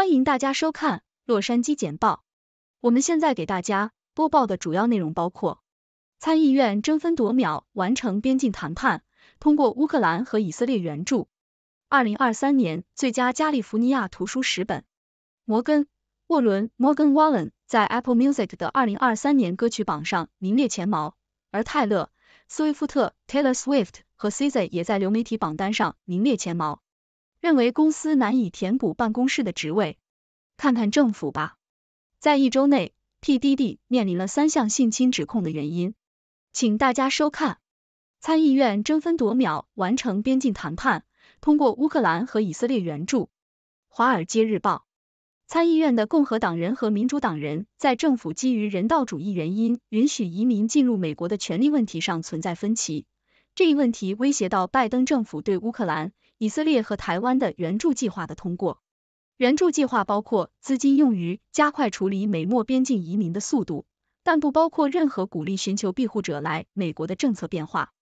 欢迎大家收看《洛杉矶简报》。我们现在给大家播报的主要内容包括：参议院争分夺秒完成边境谈判，通过乌克兰和以色列援助；二零二三年最佳加利福尼亚图书十本；摩根·沃伦 （Morgan Wallen） 在 Apple Music 的二零二三年歌曲榜上名列前茅，而泰勒·斯威夫特 （Taylor Swift） 和 Ceezy 也在流媒体榜单上名列前茅。认为公司难以填补办公室的职位，看看政府吧。在一周内，PDD 面临了三项性侵指控的原因，请大家收看。参议院争分夺秒完成边境谈判，通过乌克兰和以色列援助。《华尔街日报》：参议院的共和党人和民主党人在政府基于人道主义原因允许移民进入美国的权利问题上存在分歧，这一问题威胁到拜登政府对乌克兰。以色列和台湾的援助计划的通过。援助计划包括资金用于加快处理美墨边境移民的速度，但不包括任何鼓励寻求庇护者来美国的政策变化。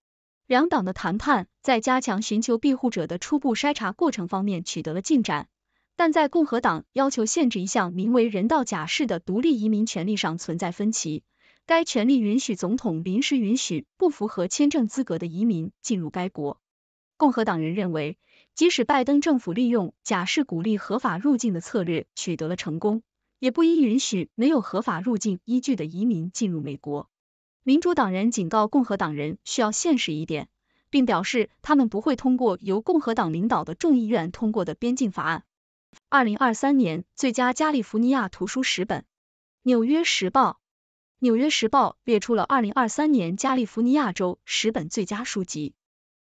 两党的谈判在加强寻求庇护者的初步筛查过程方面取得了进展，但在共和党要求限制一项名为“人道假释”的独立移民权利上存在分歧。该权利允许总统临时允许不符合签证资格的移民进入该国。共和党人认为。即使拜登政府利用假释鼓励合法入境的策略取得了成功，也不应允许没有合法入境依据的移民进入美国。民主党人警告共和党人需要现实一点，并表示他们不会通过由共和党领导的众议院通过的边境法案。二零二三年最佳加利福尼亚图书十本，《纽约时报》《纽约时报》列出了二零二三年加利福尼亚州十本最佳书籍，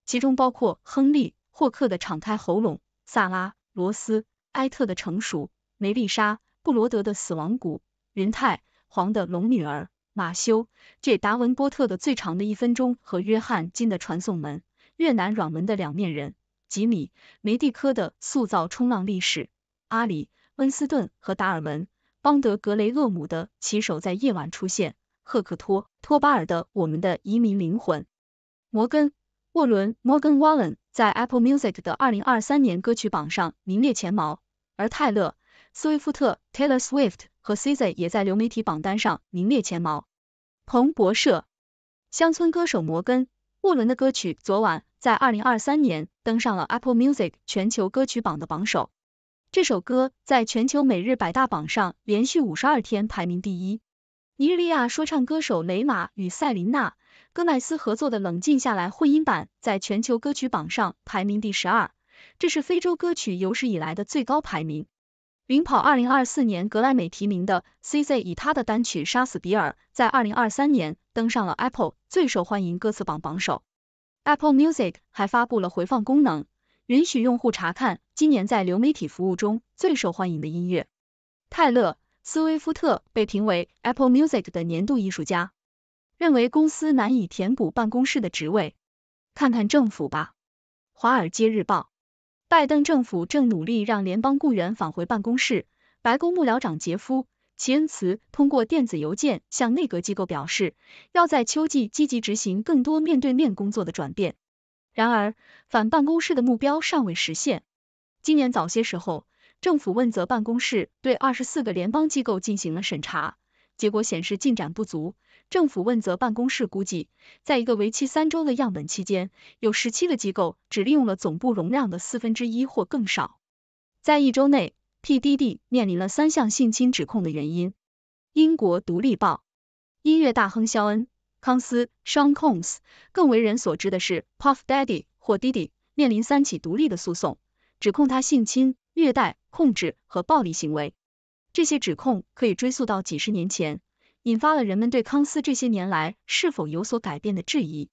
其中包括《亨利》。霍克的敞开喉咙，萨拉·罗斯·埃特的成熟，梅丽莎·布罗德的死亡谷，云泰·黄的龙女儿，马修·这达文波特的最长的一分钟和约翰·金的传送门，越南阮文的两面人，吉米·梅蒂科的塑造冲浪历史，阿里·温斯顿和达尔文·邦德·格雷厄姆的骑手在夜晚出现，赫克托·托巴尔的我们的移民灵魂，摩根。沃伦 （Morgan Wallen） 在 Apple Music 的2023年歌曲榜上名列前茅，而泰勒·斯威夫特 （Taylor Swift） 和 Ceezy 也在流媒体榜单上名列前茅。彭博社：乡村歌手摩根·沃伦的歌曲昨晚在2023年登上了 Apple Music 全球歌曲榜的榜首。这首歌在全球每日百大榜上连续52天排名第一。尼日利亚说唱歌手雷马与塞琳娜。戈麦斯合作的冷静下来混音版在全球歌曲榜上排名第十二，这是非洲歌曲有史以来的最高排名。领跑二零二四年格莱美提名的 CZ 以他的单曲杀死比尔，在二零二三年登上了 Apple 最受欢迎歌词榜榜首。Apple Music 还发布了回放功能，允许用户查看今年在流媒体服务中最受欢迎的音乐。泰勒·斯威夫特被评为 Apple Music 的年度艺术家。认为公司难以填补办公室的职位，看看政府吧。《华尔街日报》：拜登政府正努力让联邦雇员返回办公室。白宫幕僚长杰夫·齐恩茨通过电子邮件向内阁机构表示，要在秋季积极执行更多面对面工作的转变。然而，反办公室的目标尚未实现。今年早些时候，政府问责办公室对二十四个联邦机构进行了审查，结果显示进展不足。政府问责办公室估计，在一个为期三周的样本期间，有十七个机构只利用了总部容量的四分之一或更少。在一周内，P. D. D. 面临了三项性侵指控的原因。英国独立报音乐大亨肖恩·康斯 （Sean c o n b s 更为人所知的是，Puff Daddy 或 Diddy 面临三起独立的诉讼，指控他性侵、虐待、控制和暴力行为。这些指控可以追溯到几十年前。引发了人们对康斯这些年来是否有所改变的质疑。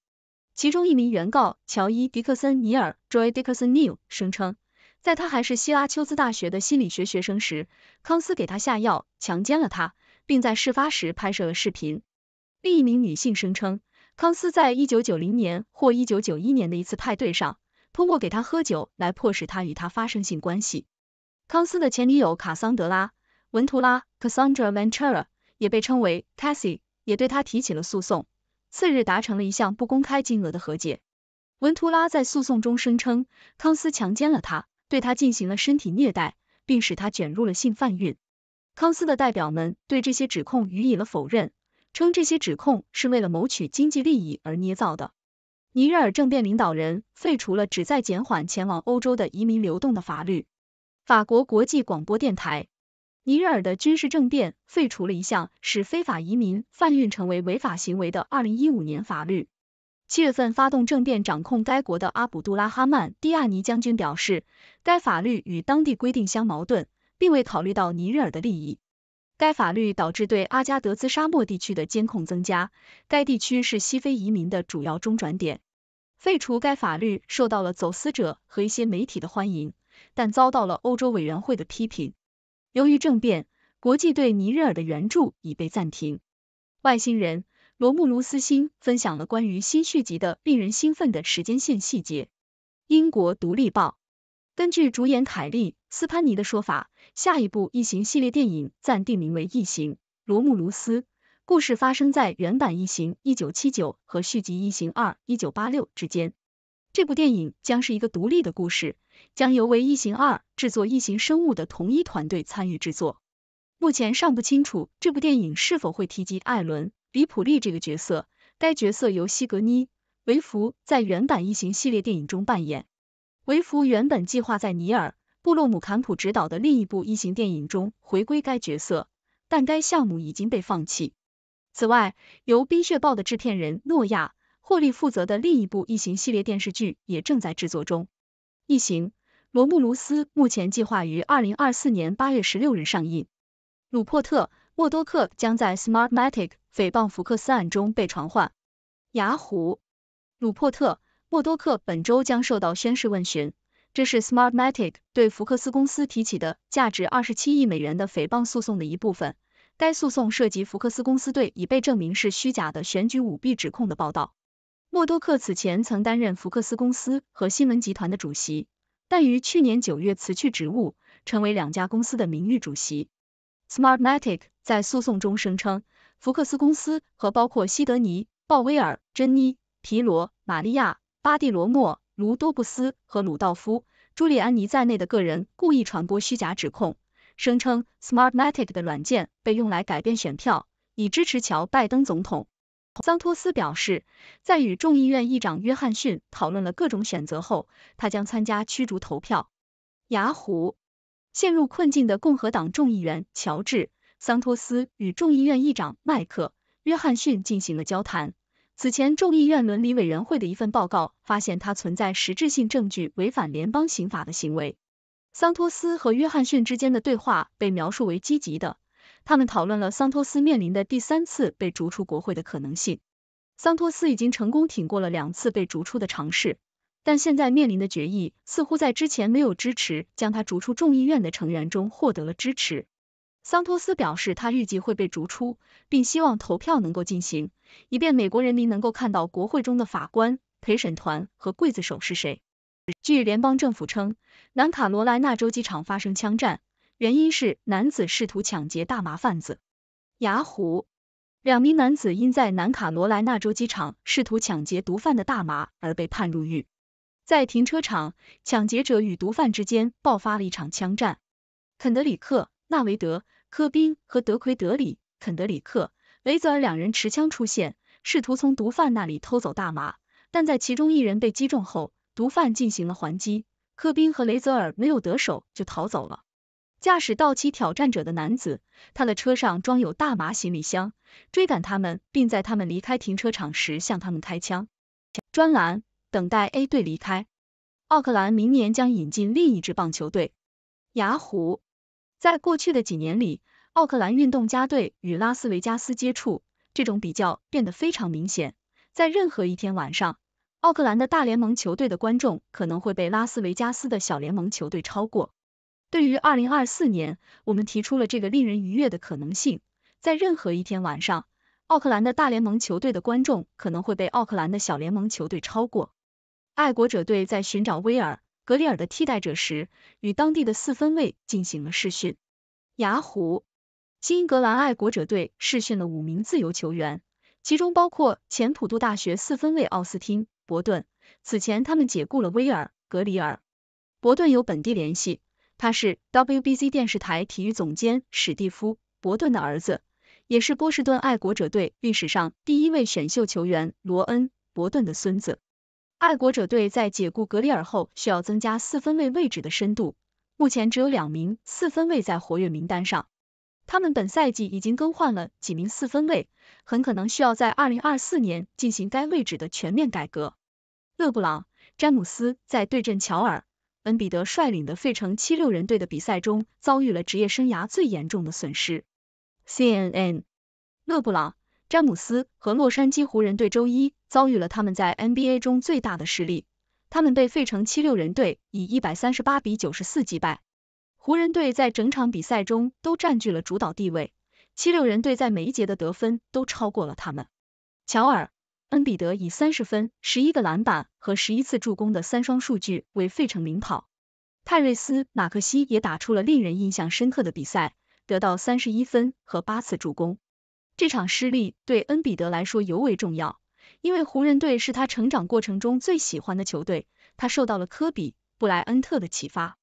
其中一名原告乔伊·迪克森·尼尔 （Joy Dickson Neal） 声称，在他还是希拉丘兹大学的心理学学生时，康斯给他下药、强奸了他，并在事发时拍摄了视频。另一名女性声称，康斯在一九九零年或一九九一年的一次派对上，通过给他喝酒来迫使他与他发生性关系。康斯的前女友卡桑德拉·文图拉 （Cassandra Ventura） 也被称为 t a s s i e 也对他提起了诉讼。次日达成了一项不公开金额的和解。文图拉在诉讼中声称，康斯强奸了他，对他进行了身体虐待，并使他卷入了性贩运。康斯的代表们对这些指控予以了否认，称这些指控是为了谋取经济利益而捏造的。尼日尔政变领导人废除了旨在减缓前往欧洲的移民流动的法律。法国国际广播电台。尼日尔的军事政变废除了一项使非法移民贩运成为违法行为的2015年法律。七月份发动政变掌控该国的阿卜杜拉哈曼·迪亚尼将军表示，该法律与当地规定相矛盾，并未考虑到尼日尔的利益。该法律导致对阿加德兹沙漠地区的监控增加，该地区是西非移民的主要中转点。废除该法律受到了走私者和一些媒体的欢迎，但遭到了欧洲委员会的批评。由于政变，国际对尼日尔的援助已被暂停。外星人罗穆卢斯星分享了关于新续集的令人兴奋的时间线细节。英国独立报根据主演凯利·斯潘尼的说法，下一部异形系列电影暂定名为《异形罗穆卢斯》，故事发生在原版异形（一九七九）和续集异形二（一九八六）之间。这部电影将是一个独立的故事，将由为《异形二》制作异形生物的同一团队参与制作。目前尚不清楚这部电影是否会提及艾伦·比普利这个角色，该角色由西格妮·维弗在原版《异形》系列电影中扮演。维弗原本计划在尼尔·布洛姆坎普执导的另一部《异形》电影中回归该角色，但该项目已经被放弃。此外，由《冰雪暴》的制片人诺亚。霍利负责的另一部异形系列电视剧也正在制作中。异形罗穆卢斯目前计划于二零二四年八月十六日上映。鲁珀特·默多克将在 Smartmatic 诽谤福克斯案中被传唤。雅虎鲁珀特·默多克本周将受到宣誓问询，这是 Smartmatic 对福克斯公司提起的价值二十七亿美元的诽谤诉讼的一部分。该诉讼涉及福克斯公司对已被证明是虚假的选举舞弊指控的报道。默多克此前曾担任福克斯公司和新闻集团的主席，但于去年九月辞去职务，成为两家公司的名誉主席。Smartmatic 在诉讼中声称，福克斯公司和包括西德尼、鲍威尔、珍妮、皮罗、玛利亚、巴蒂罗莫、卢多布斯和鲁道夫、朱利安尼在内的个人故意传播虚假指控，声称 Smartmatic 的软件被用来改变选票，以支持乔拜登总统。桑托斯表示，在与众议院议长约翰逊讨论了各种选择后，他将参加驱逐投票。雅虎陷入困境的共和党众议员乔治·桑托斯与众议院议长迈克·约翰逊进行了交谈。此前，众议院伦理委员会的一份报告发现他存在实质性证据违反联邦刑法的行为。桑托斯和约翰逊之间的对话被描述为积极的。他们讨论了桑托斯面临的第三次被逐出国会的可能性。桑托斯已经成功挺过了两次被逐出的尝试，但现在面临的决议似乎在之前没有支持将他逐出众议院的成员中获得了支持。桑托斯表示，他预计会被逐出，并希望投票能够进行，以便美国人民能够看到国会中的法官、陪审团和刽子手是谁。据联邦政府称，南卡罗来纳州机场发生枪战。原因是男子试图抢劫大麻贩子。雅虎，两名男子因在南卡罗来纳州机场试图抢劫毒贩的大麻而被判入狱。在停车场，抢劫者与毒贩之间爆发了一场枪战。肯德里克、纳维德、科宾和德奎德里、肯德里克、雷泽尔两人持枪出现，试图从毒贩那里偷走大麻，但在其中一人被击中后，毒贩进行了还击。科宾和雷泽尔没有得手就逃走了。驾驶道奇挑战者的男子，他的车上装有大麻行李箱，追赶他们，并在他们离开停车场时向他们开枪。专栏，等待 A 队离开。奥克兰明年将引进另一支棒球队。雅虎，在过去的几年里，奥克兰运动家队与拉斯维加斯接触，这种比较变得非常明显。在任何一天晚上，奥克兰的大联盟球队的观众可能会被拉斯维加斯的小联盟球队超过。对于二零二四年，我们提出了这个令人愉悦的可能性：在任何一天晚上，奥克兰的大联盟球队的观众可能会被奥克兰的小联盟球队超过。爱国者队在寻找威尔·格里尔的替代者时，与当地的四分卫进行了试训。雅虎，新英格兰爱国者队试训了五名自由球员，其中包括前普渡大学四分卫奥斯汀·伯顿。此前，他们解雇了威尔·格里尔。伯顿有本地联系。他是 WBC 电视台体育总监史蒂夫·伯顿的儿子，也是波士顿爱国者队历史上第一位选秀球员罗恩·伯顿的孙子。爱国者队在解雇格里尔后，需要增加四分卫位置的深度，目前只有两名四分卫在活跃名单上。他们本赛季已经更换了几名四分卫，很可能需要在2024年进行该位置的全面改革。勒布朗·詹姆斯在对阵乔尔。恩比德率领的费城七六人队的比赛中遭遇了职业生涯最严重的损失。CNN。勒布朗、詹姆斯和洛杉矶湖人队周一遭遇了他们在 NBA 中最大的失利，他们被费城七六人队以一百三十八比九十四击败。湖人队在整场比赛中都占据了主导地位，七六人队在每一节的得分都超过了他们。乔尔。恩比德以三十分、十一个篮板和十一次助攻的三双数据为费城领跑，泰瑞斯马克西也打出了令人印象深刻的比赛，得到三十一分和八次助攻。这场失利对恩比德来说尤为重要，因为湖人队是他成长过程中最喜欢的球队，他受到了科比、布莱恩特的启发。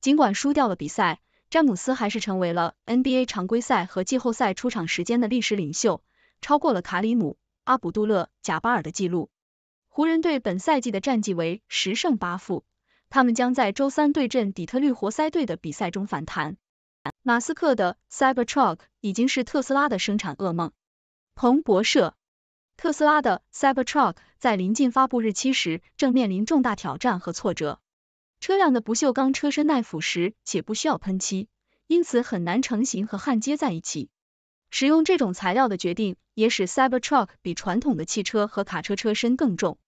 尽管输掉了比赛，詹姆斯还是成为了 NBA 常规赛和季后赛出场时间的历史领袖，超过了卡里姆。阿卜杜勒·贾巴尔的记录。湖人队本赛季的战绩为十胜八负，他们将在周三对阵底特律活塞队的比赛中反弹。马斯克的 Cybertruck 已经是特斯拉的生产噩梦。彭博社，特斯拉的 Cybertruck 在临近发布日期时正面临重大挑战和挫折。车辆的不锈钢车身耐腐蚀且不需要喷漆，因此很难成型和焊接在一起。使用这种材料的决定也使 Cybertruck 比传统的汽车和卡车车身更重。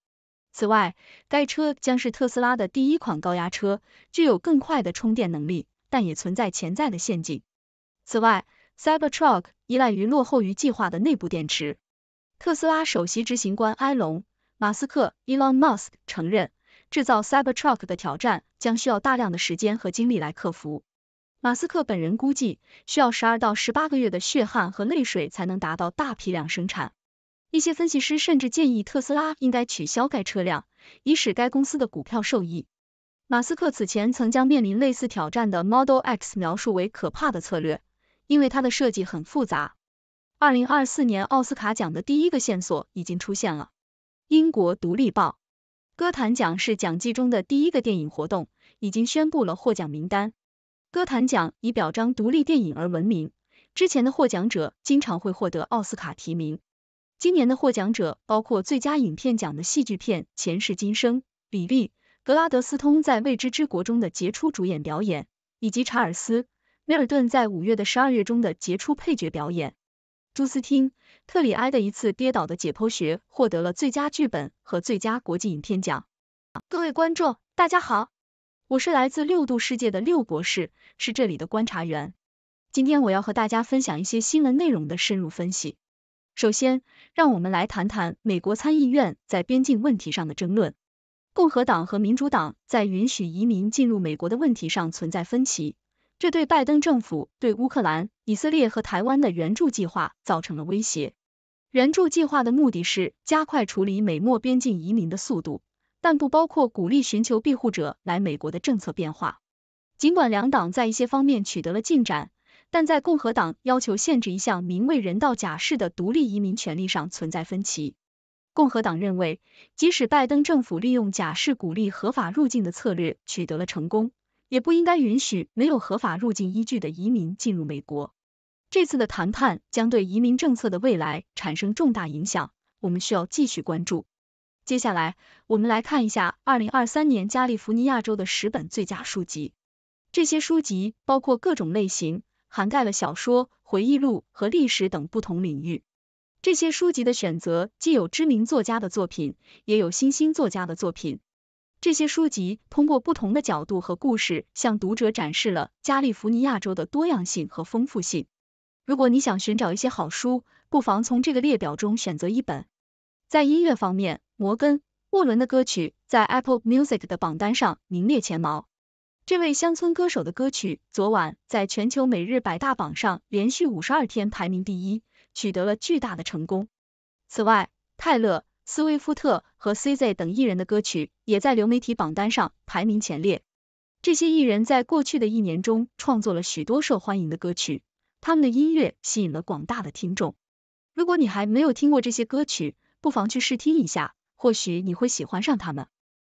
此外，该车将是特斯拉的第一款高压车，具有更快的充电能力，但也存在潜在的陷阱。此外，Cybertruck 依赖于落后于计划的内部电池。特斯拉首席执行官埃隆·马斯克 （Elon Musk） 承认，制造 Cybertruck 的挑战将需要大量的时间和精力来克服。马斯克本人估计需要十二到十八个月的血汗和泪水才能达到大批量生产。一些分析师甚至建议特斯拉应该取消该车辆，以使该公司的股票受益。马斯克此前曾将面临类似挑战的 Model X 描述为可怕的策略，因为它的设计很复杂。二零二四年奥斯卡奖的第一个线索已经出现了。英国《独立报》：歌坛奖是奖季中的第一个电影活动，已经宣布了获奖名单。歌坛奖以表彰独立电影而闻名，之前的获奖者经常会获得奥斯卡提名。今年的获奖者包括最佳影片奖的戏剧片《前世今生》，比利·格拉德斯通在《未知之国》中的杰出主演表演，以及查尔斯·梅尔顿在《五月的十二月》中的杰出配角表演。朱斯汀·特里埃的一次跌倒的解剖学获得了最佳剧本和最佳国际影片奖。各位观众，大家好。我是来自六度世界的六博士，是这里的观察员。今天我要和大家分享一些新闻内容的深入分析。首先，让我们来谈谈美国参议院在边境问题上的争论。共和党和民主党在允许移民进入美国的问题上存在分歧，这对拜登政府对乌克兰、以色列和台湾的援助计划造成了威胁。援助计划的目的是加快处理美墨边境移民的速度。但不包括鼓励寻求庇护者来美国的政策变化。尽管两党在一些方面取得了进展，但在共和党要求限制一项名为“人道假释”的独立移民权利上存在分歧。共和党认为，即使拜登政府利用假释鼓励合法入境的策略取得了成功，也不应该允许没有合法入境依据的移民进入美国。这次的谈判将对移民政策的未来产生重大影响，我们需要继续关注。接下来，我们来看一下2023年加利福尼亚州的十本最佳书籍。这些书籍包括各种类型，涵盖了小说、回忆录和历史等不同领域。这些书籍的选择既有知名作家的作品，也有新兴作家的作品。这些书籍通过不同的角度和故事，向读者展示了加利福尼亚州的多样性和丰富性。如果你想寻找一些好书，不妨从这个列表中选择一本。在音乐方面，摩根·沃伦的歌曲在 Apple Music 的榜单上名列前茅。这位乡村歌手的歌曲昨晚在全球每日百大榜上连续五十二天排名第一，取得了巨大的成功。此外，泰勒·斯威夫特和 C. z 等艺人的歌曲也在流媒体榜单上排名前列。这些艺人在过去的一年中创作了许多受欢迎的歌曲，他们的音乐吸引了广大的听众。如果你还没有听过这些歌曲，不妨去试听一下，或许你会喜欢上他们。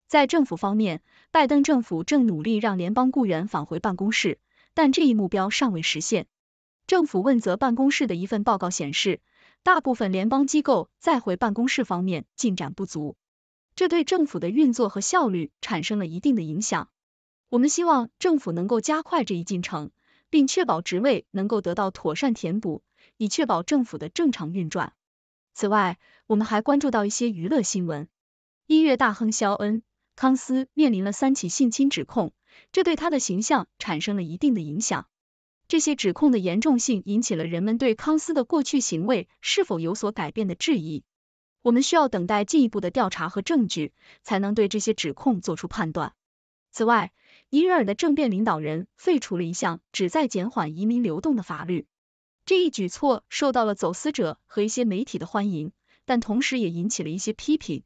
在政府方面，拜登政府正努力让联邦雇员返回办公室，但这一目标尚未实现。政府问责办公室的一份报告显示，大部分联邦机构在回办公室方面进展不足，这对政府的运作和效率产生了一定的影响。我们希望政府能够加快这一进程，并确保职位能够得到妥善填补，以确保政府的正常运转。此外，我们还关注到一些娱乐新闻。音乐大亨肖恩·康斯面临了三起性侵指控，这对他的形象产生了一定的影响。这些指控的严重性引起了人们对康斯的过去行为是否有所改变的质疑。我们需要等待进一步的调查和证据，才能对这些指控做出判断。此外，尼日尔的政变领导人废除了一项旨在减缓移民流动的法律。这一举措受到了走私者和一些媒体的欢迎，但同时也引起了一些批评。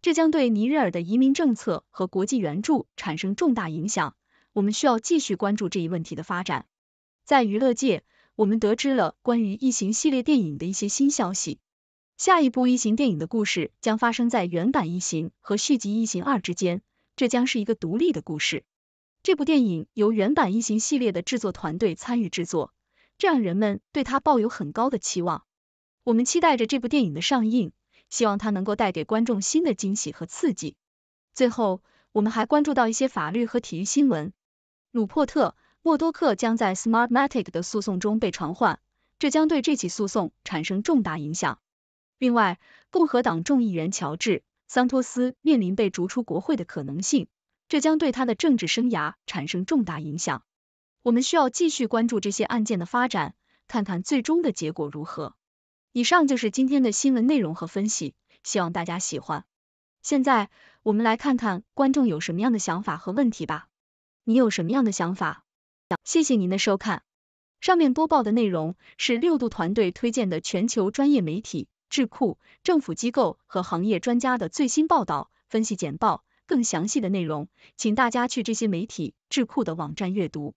这将对尼日尔的移民政策和国际援助产生重大影响。我们需要继续关注这一问题的发展。在娱乐界，我们得知了关于异形系列电影的一些新消息。下一部异形电影的故事将发生在原版异形和续集异形二之间，这将是一个独立的故事。这部电影由原版异形系列的制作团队参与制作。这让人们对他抱有很高的期望。我们期待着这部电影的上映，希望它能够带给观众新的惊喜和刺激。最后，我们还关注到一些法律和体育新闻。鲁珀特·默多克将在 Smartmatic 的诉讼中被传唤，这将对这起诉讼产生重大影响。另外，共和党众议员乔治·桑托斯面临被逐出国会的可能性，这将对他的政治生涯产生重大影响。我们需要继续关注这些案件的发展，看看最终的结果如何。以上就是今天的新闻内容和分析，希望大家喜欢。现在我们来看看观众有什么样的想法和问题吧。你有什么样的想法？谢谢您的收看。上面播报的内容是六度团队推荐的全球专业媒体、智库、政府机构和行业专家的最新报道、分析简报。更详细的内容，请大家去这些媒体、智库的网站阅读。